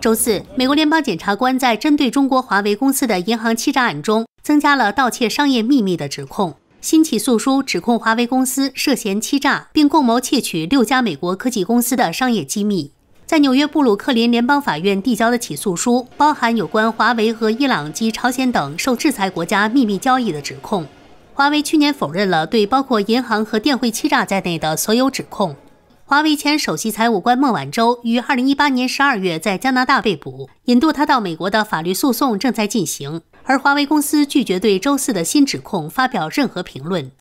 周四，美国联邦检察官在针对中国华为公司的银行欺诈案中，增加了盗窃商业秘密的指控。新起诉书指控华为公司涉嫌欺诈，并共谋窃取六家美国科技公司的商业机密。在纽约布鲁克林联邦法院递交的起诉书，包含有关华为和伊朗及朝鲜等受制裁国家秘密交易的指控。华为去年否认了对包括银行和电汇欺诈在内的所有指控。华为前首席财务官孟晚舟于2018年12月在加拿大被捕，引渡她到美国的法律诉讼正在进行，而华为公司拒绝对周四的新指控发表任何评论。